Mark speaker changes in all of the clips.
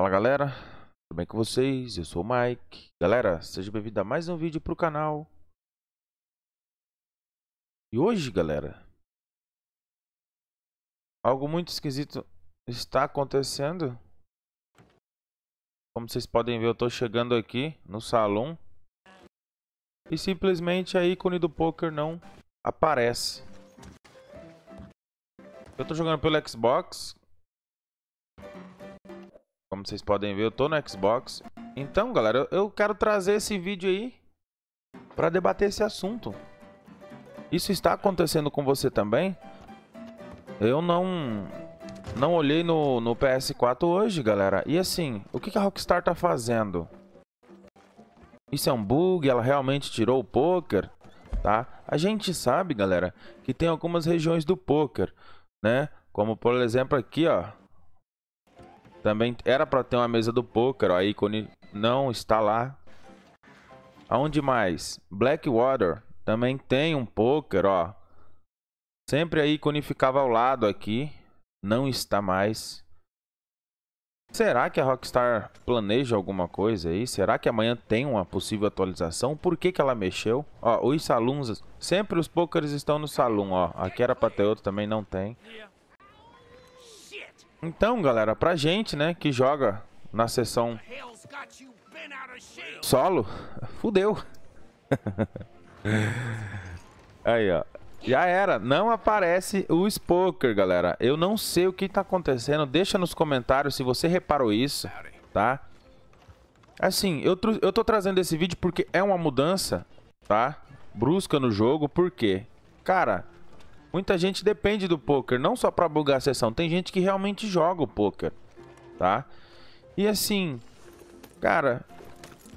Speaker 1: Fala galera, tudo bem com vocês? Eu sou o Mike. Galera, seja bem-vindo a mais um vídeo para o canal. E hoje, galera, algo muito esquisito está acontecendo. Como vocês podem ver, eu estou chegando aqui no salão e simplesmente a ícone do poker não aparece. Eu estou jogando pelo Xbox, como vocês podem ver, eu tô no Xbox. Então, galera, eu quero trazer esse vídeo aí para debater esse assunto. Isso está acontecendo com você também? Eu não não olhei no, no PS4 hoje, galera. E assim, o que a Rockstar tá fazendo? Isso é um bug? Ela realmente tirou o poker? Tá? A gente sabe, galera, que tem algumas regiões do poker, né? Como por exemplo aqui, ó. Também era para ter uma mesa do poker, ó, a ícone não está lá. Aonde mais? Blackwater também tem um poker, ó. Sempre a ícone ficava ao lado aqui, não está mais. Será que a Rockstar planeja alguma coisa aí? Será que amanhã tem uma possível atualização? Por que, que ela mexeu? Ó, os saluns, sempre os pokers estão no salão, ó. Aqui era pra ter outro, também não tem. Então, galera, pra gente, né, que joga na sessão solo, fudeu. Aí, ó. Já era, não aparece o Spoker, galera. Eu não sei o que tá acontecendo. Deixa nos comentários se você reparou isso, tá? Assim, eu, eu tô trazendo esse vídeo porque é uma mudança, tá? Brusca no jogo, por quê? Cara, Muita gente depende do poker, não só para bugar a sessão. Tem gente que realmente joga o poker, tá? E assim, cara,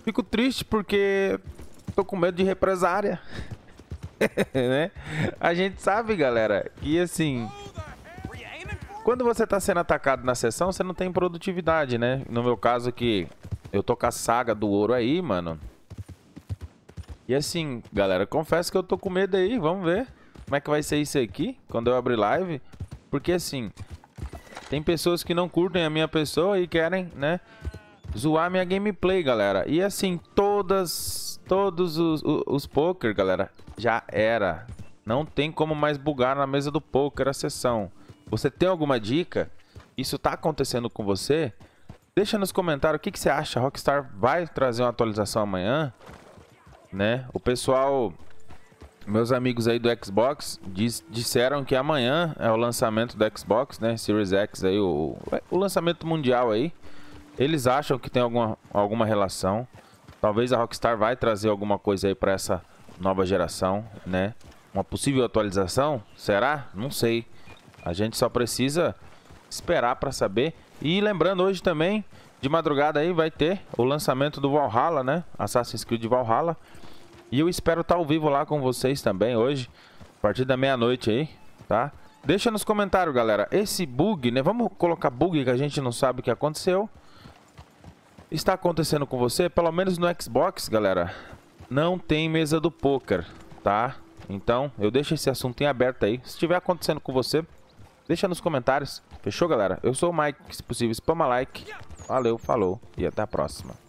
Speaker 1: fico triste porque tô com medo de represária. né? A gente sabe, galera. E assim, quando você tá sendo atacado na sessão, você não tem produtividade, né? No meu caso aqui, eu tô com a saga do ouro aí, mano. E assim, galera, confesso que eu tô com medo aí, vamos ver como é que vai ser isso aqui quando eu abrir live. Porque assim, tem pessoas que não curtem a minha pessoa e querem, né, zoar minha gameplay, galera. E assim, todas, todos os, os, os poker, galera, já era. Não tem como mais bugar na mesa do poker a sessão. Você tem alguma dica? Isso tá acontecendo com você? Deixa nos comentários o que, que você acha. Rockstar vai trazer uma atualização amanhã, né? O pessoal meus amigos aí do Xbox diz, disseram que amanhã é o lançamento do Xbox, né? Series X aí, o, o lançamento mundial aí. Eles acham que tem alguma, alguma relação. Talvez a Rockstar vai trazer alguma coisa aí para essa nova geração, né? Uma possível atualização? Será? Não sei. A gente só precisa esperar para saber. E lembrando hoje também, de madrugada aí vai ter o lançamento do Valhalla, né? Assassin's Creed Valhalla. E eu espero estar tá ao vivo lá com vocês também hoje, a partir da meia-noite aí, tá? Deixa nos comentários, galera, esse bug, né? Vamos colocar bug que a gente não sabe o que aconteceu. Está acontecendo com você, pelo menos no Xbox, galera, não tem mesa do poker, tá? Então, eu deixo esse assunto em aberto aí. Se estiver acontecendo com você, deixa nos comentários. Fechou, galera? Eu sou o Mike, se possível, spama like. Valeu, falou e até a próxima.